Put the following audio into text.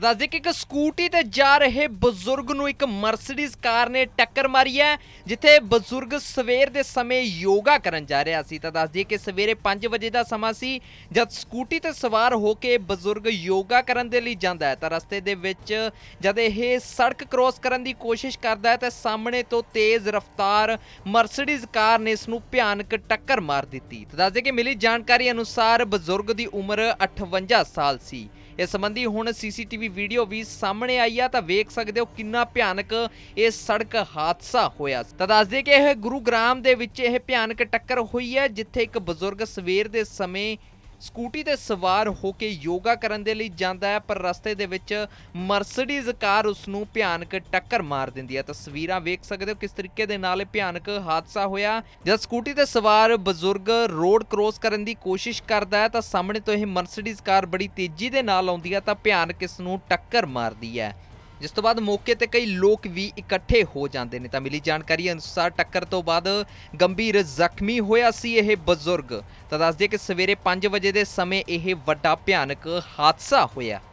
ਤਾਂ ਦੱਸ ਦੇ ਕਿ ਇੱਕ ਸਕੂਟੀ ਤੇ ਜਾ ਰਹੇ ਬਜ਼ੁਰਗ ਨੂੰ ਇੱਕ ਮਰਸੀਡੀਜ਼ ਕਾਰ ਨੇ ਟੱਕਰ ਮਾਰੀ ਹੈ ਜਿੱਥੇ ਬਜ਼ੁਰਗ ਸਵੇਰ ਦੇ ਸਮੇਂ ਯੋਗਾ ਕਰਨ ਜਾ ਰਿਹਾ ਸੀ ਤਾਂ ਦੱਸ ਦੇ ਕਿ ਸਵੇਰੇ 5 ਵਜੇ ਦਾ ਸਮਾਂ ਸੀ ਜਦ ਸਕੂਟੀ ਤੇ ਸਵਾਰ ਹੋ ਕੇ ਬਜ਼ੁਰਗ ਯੋਗਾ ਕਰਨ ਦੇ ਲਈ ਜਾਂਦਾ ਹੈ ਤਾਂ ਰਸਤੇ ਦੇ ਵਿੱਚ ਜਦ ਇਹ ਸੜਕ ਕ੍ਰੋਸ ਕਰਨ ਦੀ ਕੋਸ਼ਿਸ਼ ਕਰਦਾ ਹੈ ਤਾਂ ਸਾਹਮਣੇ ਤੋਂ ਤੇਜ਼ ਰਫ਼ਤਾਰ ਮਰਸੀਡੀਜ਼ ਕਾਰ ਨੇ ਇਸ ਨੂੰ ਭਿਆਨਕ ਟੱਕਰ ਮਾਰ ਦਿੱਤੀ ਤਾਂ ਦੱਸ ਦੇ ਕਿ ਮਿਲੀ ਜਾਣਕਾਰੀ ਅਨੁਸਾਰ ਬਜ਼ੁਰਗ ਦੀ ਉਮਰ 58 ਸਾਲ ਸੀ ਇਸ ਸੰਬੰਧੀ ਹੁਣ ਸੀਸੀਟੀਵੀ ਵੀਡੀਓ ਵੀ ਸਾਹਮਣੇ ਆਈ ਆ ਤਾਂ ਵੇਖ ਸਕਦੇ ਹੋ ਕਿੰਨਾ ਭਿਆਨਕ ਇਹ ਸੜਕ ਹਾਦਸਾ ਹੋਇਆ ਤਾਂ ਦੱਸ ਦਈਏ ਕਿ ਇਹ ਗੁਰੂਗ੍ਰਾਮ ਦੇ ਵਿੱਚ ਇਹ ਭਿਆਨਕ ਟੱਕਰ ਹੋਈ ਹੈ ਜਿੱਥੇ ਇੱਕ ਬਜ਼ੁਰਗ ਸਵੇਰ ਦੇ ਸਮੇਂ ਸਕੂਟੀ ਤੇ ਸਵਾਰ ਹੋ ਕੇ ਯੋਗਾ ਕਰਨ ਦੇ ਲਈ ਜਾਂਦਾ ਹੈ ਪਰ ਰਸਤੇ ਦੇ ਵਿੱਚ ਮਰਸੀਡੀਜ਼ ਕਾਰ ਉਸ ਨੂੰ ਭਿਆਨਕ ਟੱਕਰ ਮਾਰ ਦਿੰਦੀ ਹੈ ਤਸਵੀਰਾਂ ਵੇਖ ਸਕਦੇ ਹੋ ਕਿਸ ਤਰੀਕੇ ਦੇ ਨਾਲ ਇਹ ਭਿਆਨਕ ਹਾਦਸਾ ਹੋਇਆ ਜਦ ਸਕੂਟੀ ਤੇ ਸਵਾਰ ਬਜ਼ੁਰਗ ਰੋਡ ਕ੍ਰੋਸ ਕਰਨ ਦੀ ਕੋਸ਼ਿਸ਼ ਕਰਦਾ ਹੈ ਤਾਂ ਸਾਹਮਣੇ ਤੋਂ ਇਹ ਮਰਸੀਡੀਜ਼ ਕਾਰ ਬੜੀ ਤੇਜ਼ੀ ਦੇ ਨਾਲ ਆਉਂਦੀ ਹੈ ਤਾਂ ਭਿਆਨਕ ਇਸ ਨੂੰ ਟੱਕਰ ਮਾਰਦੀ ਹੈ ਜਿਸ ਤੋਂ ਬਾਅਦ ਮੌਕੇ ਤੇ ਕਈ ਲੋਕ ਵੀ ਇਕੱਠੇ ਹੋ ਜਾਂਦੇ ਨੇ ਤਾਂ ਮਿਲੀ ਜਾਣਕਾਰੀ ਅਨੁਸਾਰ ਟੱਕਰ ਤੋਂ ਬਾਅਦ ਗੰਭੀਰ ਜ਼ਖਮੀ ਹੋਇਆ ਸੀ ਇਹ ਬਜ਼ੁਰਗ ਤਾਂ ਦੱਸਦੇ ਕਿ ਸਵੇਰੇ 5 ਵਜੇ ਦੇ ਸਮੇਂ ਇਹ ਵੱਡਾ ਭਿਆਨਕ ਹਾਦਸਾ ਹੋਇਆ